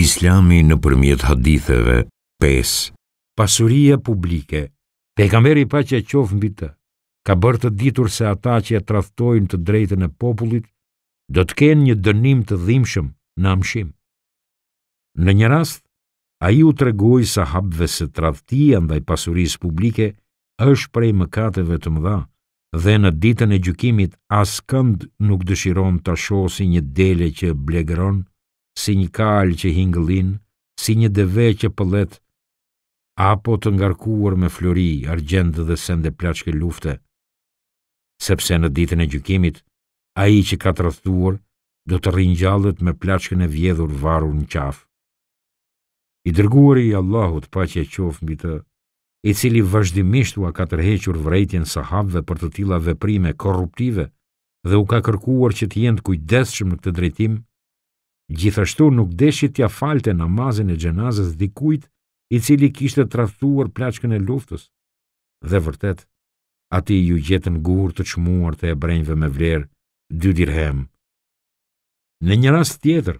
Islami në përmjet haditheve 5. Pasuria publike Pejgamberi pa që e qofë mbi të, ka bërë të ditur se ata që e traftojnë të drejtën e popullit, do të kenë një dënim të dhimshëm në amshim. Në një rast, a i u tregoj sa hapëve se traftia ndaj pasuris publike është prej mëkateve të mëdha, dhe në ditën e gjukimit as kënd nuk dëshiron të asho si një dele që blegronë, si një kalë që hingëllin, si një dheve që pëllet, apo të ngarkuar me flori, argjendë dhe sende plashke lufte, sepse në ditën e gjykimit, a i që ka të rëthuar, do të rinjallët me plashken e vjedhur varur në qafë. I dërguari i Allahut pa që e qofë mbi të, i cili vazhdimisht u a ka tërhequr vrejtjen sahabve për të tila veprime korruptive dhe u ka kërkuar që të jenë kujdeshëm në këtë drejtim, Gjithashtu nuk deshi t'ja falte namazin e xhenazës dikujt i cili kishte tradhtuar plaçkën e luftës. Dhe vërtet, ati ju jetën gurë të çmuar të brenjve me vlerë 2 dirhem. Në një rast tjetër,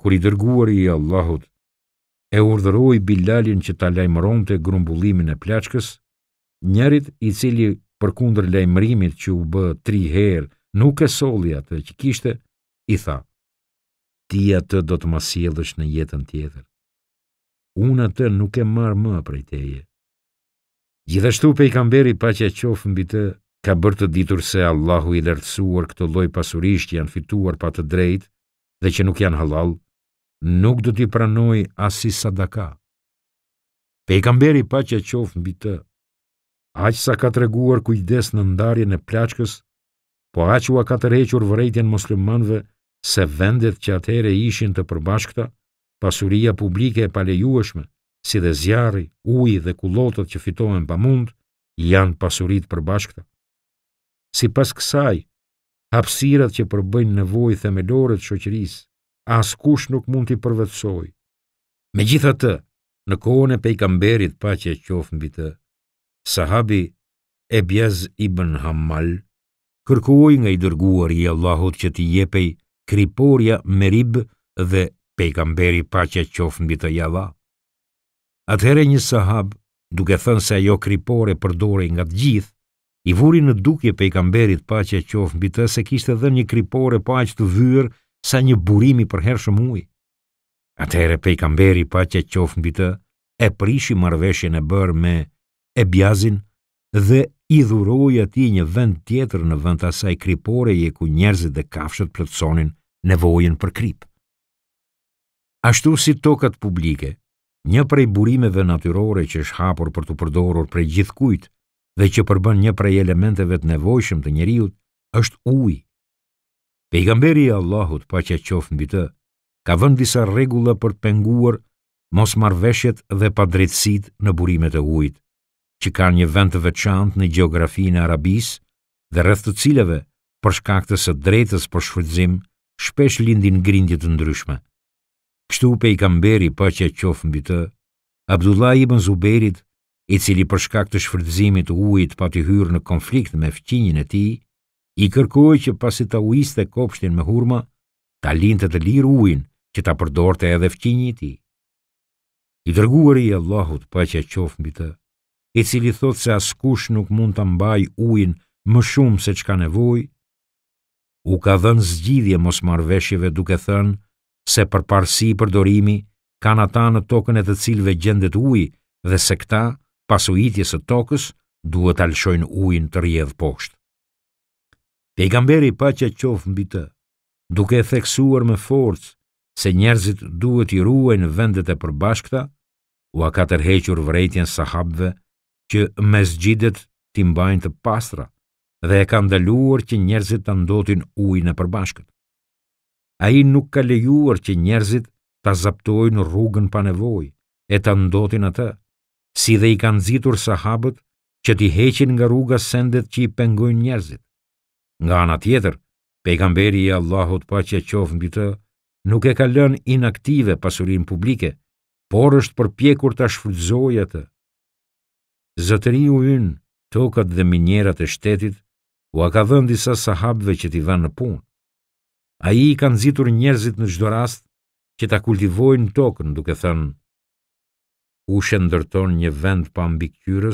kur i dërguari i Allahut e urdhëroi Bilalin që ta lajmëronte grumbullimin e plaçkës, njerit i cili përkundër lajmërimit që u bë 3 herë, nuk e solli atë që kishte, i tha: ti atë do të mos sjellësh në jetën tjetër. Unë atë nuk e marr më prej teje. Gjithashtu pejgamberi paqja e qof mbi të ka bërë të ditur se Allahu i lartësuar këtë lloj pasurisht që janë fituar pa të drejtë dhe që nuk janë halal, nuk do t'i pranoj as si sadaka. Pejgamberi paqja e qof mbi të Aq sa ka treguar kujdes në ndarjen e plaçkës, po aq u ka tërhequr vërejtjen muslimanëve se vendet që atëherë ishin të përbashkta, pasuria publike e palejueshme, si dhe zjarri, uji dhe kulotët që fitohen pa mund, janë pasurit përbashkta. Si pas kësaj, hapsirat që përbëjnë nevoj themelore të shoqërisë, as kush nuk mund t'i përvetsoj. Me gjitha të, në kohën e pejkamberit pa që e qofë bitë, sahabi e bjez i bën hamal, kërkuoj nga i dërguar i Allahut që t'i jepej kriporja Merib dhe pejgamberi pa që qof mbi të java. Atëherë një sahab, duke thënë se ajo kripore përdore nga të gjithë, i vuri në dukje pejgamberit pa që qof mbi të se kishtë edhe një kripore pa që të vyrë sa një burimi për herë shë mui. Atëherë pejgamberi pa që qof mbi të e prishi marveshje e bërë me e bjazin dhe i dhuroi atij një vend tjetër në vend asaj kripore e ku njerëzit dhe kafshët plotsonin nevojën për krip. Ashtu si tokat publike, një prej burimeve natyrore që është hapur për të përdorur prej gjithkujt dhe që përbën një prej elementeve të nevojshëm të njeriut, është uj. Pejgamberi i Allahut, pa që mbi të, ka vënd disa rregulla për të penguar mos marveshjet dhe pa në burimet e ujtë, që ka një vend të veçantë në gjeografinë e Arabisë dhe rreth të cilave, për shkak të së drejtës për shfrytëzim, shpesh lindin grindje të ndryshme. Kështu pejgamberi paqja që qof mbi të, Abdullah ibn Zubairit, i cili për shkak të shfrytëzimit të ujit pati hyrë në konflikt me fqinjin e tij, i kërkoi që pasi ta uiste kopshtin me hurma, ta linte të lirë ujin që ta përdorte edhe fqinji i tij. I dërguari i Allahut paqja qof mbi të, i cili thot se askush nuk mund të mbaj ujnë më shumë se qka nevoj, u ka dhenë zgjidhje mos marveshjeve duke thënë se për parësi për dorimi kanë ata në tokën e të cilve gjendet uj dhe se këta, pas ujitjes e tokës, duhet alëshojnë ujin të rjedhë poshtë. Pejgamberi pa që qofë mbi të, duke e theksuar me forcë se njerëzit duhet i ruaj në vendet e përbashkëta, u a ka tërhequr vrejtjen sahabve që mesgjidet ti mbajnë të pastra dhe e ka ndaluar që njerëzit të ndotin ujë në përbashkët. A i nuk ka lejuar që njerëzit të zaptojnë rrugën pa nevoj e të ndotin atë, si dhe i ka zitur sahabët që ti heqin nga rruga sendet që i pengojnë njerëzit. Nga ana tjetër, pejgamberi i Allahut pa që e qofë mbi të, nuk e ka lën inaktive pasurin publike, por është përpjekur të shfrydzoj atë, Zëtëri u ynë, tokat dhe minjerat e shtetit, u a ka dhën disa sahabëve që t'i vënë në punë. A i kanë zitur njerëzit në çdo rast që ta kultivojnë tokën duke thënë, u shëndërton një vend pa mbi ai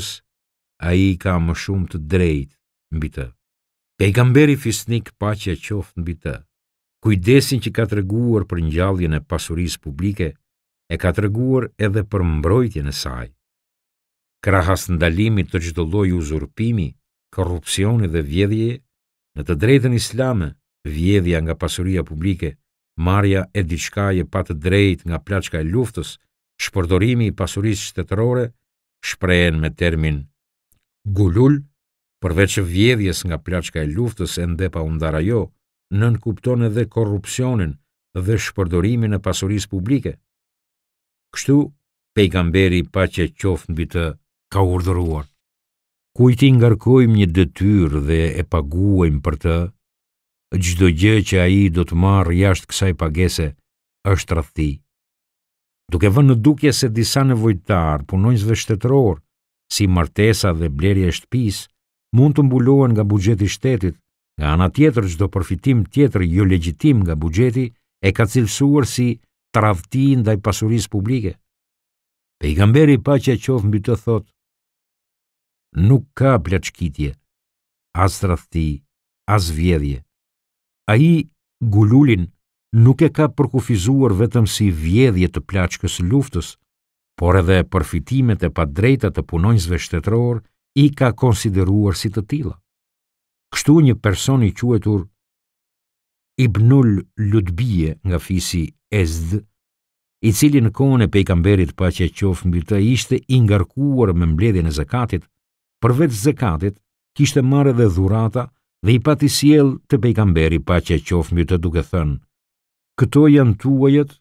a i ka më shumë të drejtë mbi të. Pejgamberi fisnik pa që e qoftë mbi të. Kujdesin që ka të për ngjalljen e pasuris publike, e ka të edhe për mbrojtjen e saj krahas ndalimit të çdo lloji uzurpimi, korupcioni dhe vjedhje, në të drejtën islame, vjedhja nga pasuria publike, marja e diçka pa patë drejt nga plaçka e luftës, shpërdorimi i pasuris shtetërore, shprehen me termin gulul, përveç vjedhjes nga plaçka e luftës e ndepa undara jo, nën kupton edhe korrupsionin dhe shpërdorimin e pasurisë publike. Kështu, pejgamberi pa që qofë mbi të ka urdhëruar. Kujti ngarkojmë një detyrë dhe e paguajmë për të çdo gjë që ai do të marr jashtë kësaj pagese është thrafti. Duke vënë në dukje se disa nevojtar, punojnës shtetëror, si martesa dhe blerje e shtëpisë, mund të mbulohen nga buxheti i shtetit, nga ana tjetër çdo përfitim tjetër jo legjitim nga buxheti e ka cilësuar si thrafti ndaj pasurisë publike. Pejgamberi paqja qoftë mbi të thotë nuk ka plaçkitje, as rrethti, as vjedhje. Ai gululin nuk e ka përkufizuar vetëm si vjedhje të plaçkës luftës, por edhe përfitimet e pa drejta të punonjësve shtetror i ka konsideruar si të tilla. Kështu një person i quetur Ibnul Lutbije nga fisi Ezd, i cili në kone pejkamberit pa që e qofë mbi të ishte ingarkuar me mbledhjën e zakatit, përveç zekatit, kishte marrë edhe dhurata dhe i pati sjell te pejgamberi që qof mbi të duke thënë: "Këto janë tuajet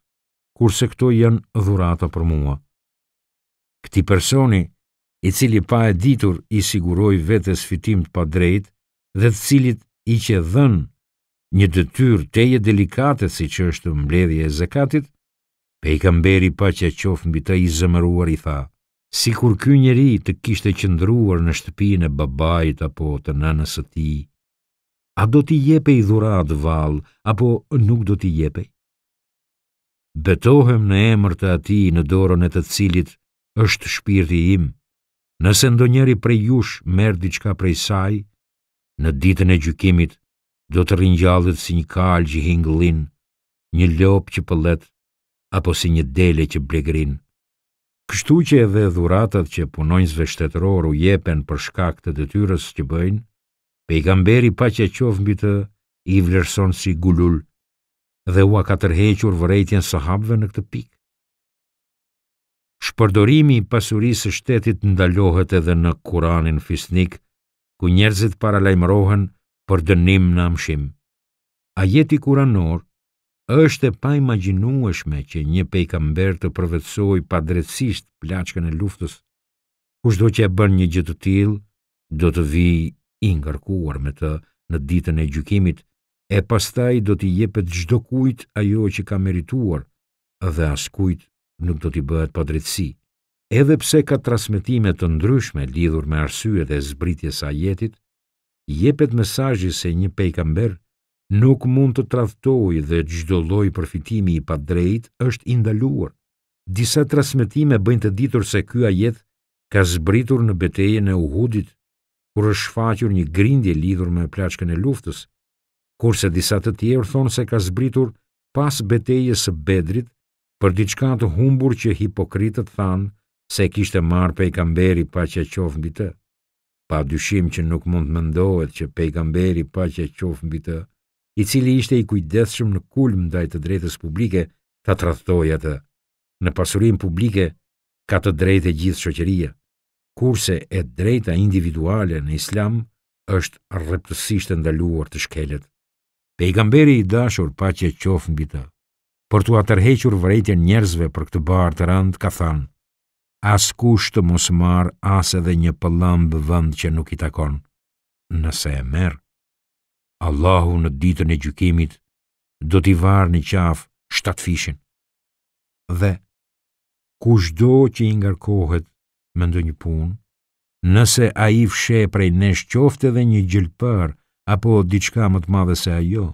kurse këto janë dhurata për mua." Këti personi, i cili pa e ditur i siguroi vetes fitim të padrejtë dhe të cilit i që dhën një dëtyr teje delikate si që është mbledhje e zekatit, pejkamberi pa që e qofën të i zëmëruar i tha, si kur ky njeri të kishte qëndruar në shtëpinë e babajt apo të nanës së ti, a do t'i jepej dhurat val, apo nuk do t'i jepej? Betohem në emër të ati në dorën e të cilit është shpirti im, nëse ndo njeri prej jush merë diçka prej saj, në ditën e gjykimit do të rinjallit si një kalë që një lop që pëllet, apo si një dele që blegrin. Kështu që edhe dhuratat që punojnësve shtetëroru jepen për shkak të detyrës që bëjnë, pejgamberi pa që qovë mbi të i vlerëson si gullull dhe ua ka tërhequr vërejtjen sahabve në këtë pikë. Shpërdorimi pasurisë shtetit ndalohet edhe në kuranin fisnik, ku njerëzit paralajmërohen për dënim në amshim. A jeti kuranorë, është e pa imaginueshme që një pejkamber të përvetsoj pa drecisht plachkën e luftës, kush do që e bën një gjithë të tilë, do të vi ingërkuar me të në ditën e gjukimit, e pastaj do t'i jepet gjdo kujt ajo që ka merituar, dhe as kujt nuk do t'i bëhet pa Edhe pse ka transmitime të ndryshme lidhur me arsyet e zbritjes a jetit, jepet mesajji se një pejkamber nuk mund të tradhtoj dhe çdo lloj përfitimi i drejt është i ndaluar. Disa transmetime bëjnë të ditur se ky ajet ka zbritur në betejën e Uhudit, kur është shfaqur një grindje lidhur me plaçkën e luftës, kurse disa të tjerë thonë se ka zbritur pas betejës së Bedrit, për diçka të humbur që hipokritët thanë se kishte marrë pejgamberi pa që qof mbi të. Pa dyshim që nuk mund mendohet që pejgamberi pa që qof mbi të i cili ishte i kujdeshëm në kulm ndaj të drejtës publike, ta tradhtoi atë. Në pasurinë publike ka të drejtë e gjithë shoqëria, kurse e drejta individuale në Islam është rreptësisht e ndaluar të shkelet. Pejgamberi i dashur paqja qof mbi të. Për t'u atërhequr vërejtjen njerëzve për këtë barë të rand, ka thanë, as kush të mos marr as edhe një pëllambë vënd që nuk i takon. Nëse e merë, Allahu në ditën e gjykimit do t'i varë në qafë shtatë fishin. Dhe, ku shdo që i ngarkohet me ndë një punë, nëse a i fshe prej nesh qofte dhe një gjilpër, apo diçka më të madhe se ajo,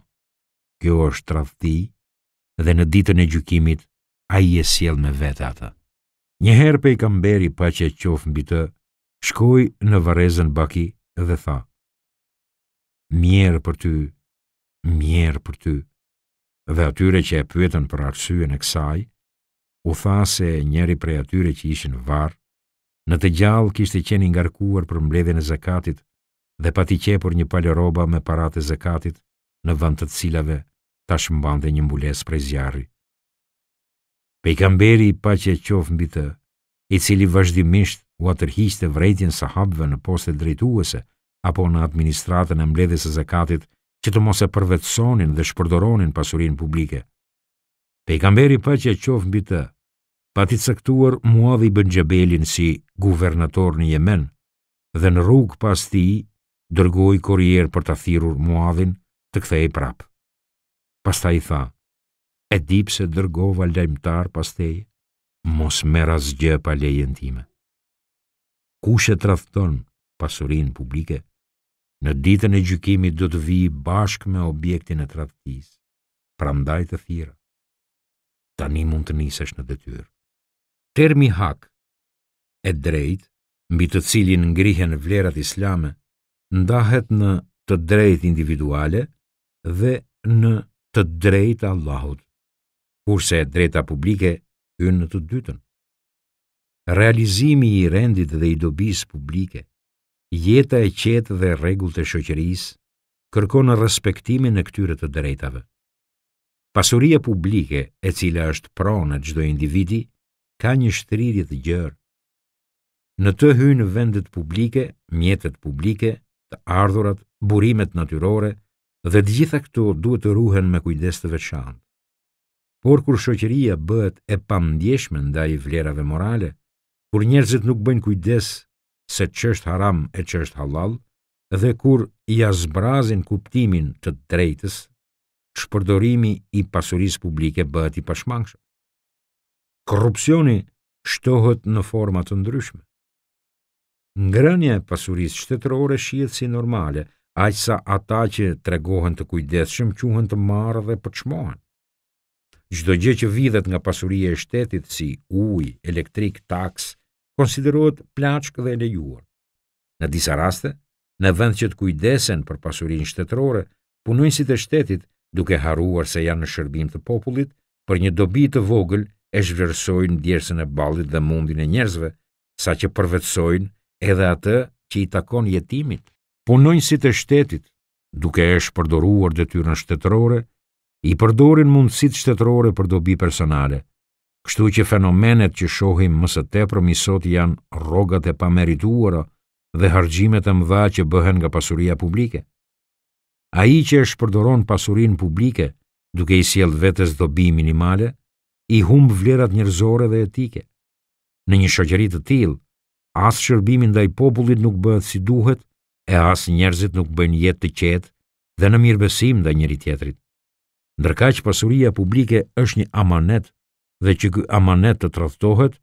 kjo është trafti, dhe në ditën e gjykimit a i e siel me vetë ata. Njëherë pe i kamberi pa që qofë mbi të, shkoj në varezën baki dhe thaë, mjerë për ty, mjerë për ty. Dhe atyre që e pyetën për arsyën e kësaj, u tha se njeri prej atyre që ishin varë, në të gjallë kishte qeni ngarkuar për mbledhjen e zakatit dhe pati qepur një palë roba me paratë e zakatit në vënd të cilave ta shëmban një mbules prej zjarri. Pejkamberi i pa që e qofë mbi të, i cili vazhdimisht u atërhiste vrejtjen sahabëve në postet drejtuese, apo në administratën e mbledhjes së zakatit që të mos e përvetsonin dhe shpërdoronin pasurinë publike. Pejgamberi pa që e qofë mbi të, pa ti cektuar muadhi i si guvernator një Yemen dhe në rrugë pas ti, dërgoj korier për të thirur muadhin të kthej prapë. Pastaj i tha, e se dërgova lajmtar pas tej, mos mera zgjë pa lejën time. Kushe të rathëtonë, pasurin publike, në ditën e gjykimit do të vijë bashkë me objektin e tradhtis, prandaj të thira. Tani mund të nisesh në detyr. Termi hak, e drejt, mbi të cilin ngrihen vlerat islame, ndahet në të drejt individuale dhe në të drejt Allahut, kurse e drejta publike hynë në të dytën. Realizimi i rendit dhe i dobis publike, jeta e qetë dhe regull të shoqërisë kërkon në respektimin në këtyre të drejtave. Pasuria publike e cila është pronë e çdo individi, ka një shtrirje të gjërë. Në të hynë vendet publike, mjetet publike, të ardhurat, burimet natyrore, dhe gjitha këto duhet të ruhen me kujdes të veçantë. Por kur shoqëria bëhet e pamndjeshme ndaj vlerave morale, kur njerëzit nuk bëjnë kujdes se që është haram e që është halal, dhe kur i azbrazin kuptimin të drejtës, shpërdorimi i pasuris publike bëhet i pashmangshëm. Korupcioni shtohet në format të ndryshme. Ngrënja e pasuris shtetërore shiet si normale, sa ata që tregohen të kujdeshëm, quhen të marë dhe përçmohen. Gjdo gje që vidhet nga pasurie e shtetit si uj, elektrik, taks, konsiderohet plaçk dhe lejuar. Në disa raste, në vend që të kujdesen për pasurinë shtetërore, punojnësit e shtetit, duke harruar se janë në shërbim të popullit, për një dobi të vogël e zhvlerësojnë djersën e ballit dhe mundin e njerëzve, saqë përvetsojnë edhe atë që i takon jetimit. Punojnësit e shtetit, duke e shpërdoruar detyrën shtetërore, i përdorin mundësitë shtetërore për dobi personale, Kështu që fenomenet që shohim më së tepër sot janë rrogat e pamerituara dhe harxhimet e mëdha që bëhen nga pasuria publike. Ai që e shpërdoron pasurinë publike duke i sjell vetes dobi minimale, i humb vlerat njerëzore dhe etike. Në një shoqëri të tillë, as shërbimi ndaj popullit nuk bëhet si duhet e as njerëzit nuk bëjnë jetë të qetë dhe në mirëbesim ndaj njëri-tjetrit. Ndërkaq pasuria publike është një amanet dhe që kë amanet të trathtohet,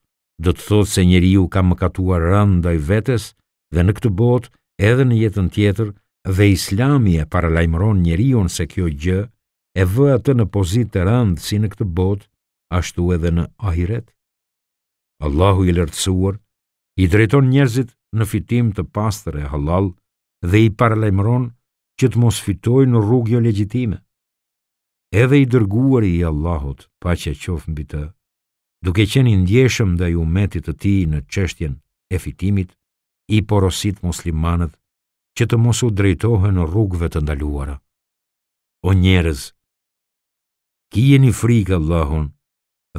dhe të thotë se njeri ka mëkatuar rënd dhe i vetes dhe në këtë bot edhe në jetën tjetër dhe islami e paralajmëron njeri se kjo gjë e vë atë në pozit të rënd si në këtë bot ashtu edhe në ahiret. Allahu i lërtsuar, i drejton njerëzit në fitim të pastër e halal dhe i paralajmëron që të mos fitoj në rrugjo legjitime edhe i dërguar i Allahut, pa që qof mbi të, duke qeni ndjeshëm dhe ju metit të ti në qështjen e fitimit, i porosit muslimanët që të mosu drejtohe në rrugve të ndaluara. O njerëz, ki e një frikë Allahun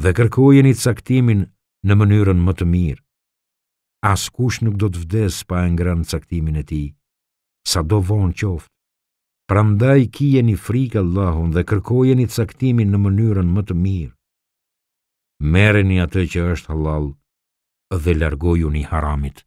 dhe kërkojeni e një caktimin në mënyrën më të mirë, as kush nuk do të vdes pa e ngranë caktimin e ti, sa do vonë qoftë. Prandaj kijeni frikë Allahun dhe kërkojeni caktimin në mënyrën më të mirë. Mereni atë që është halal dhe largojuni haramit.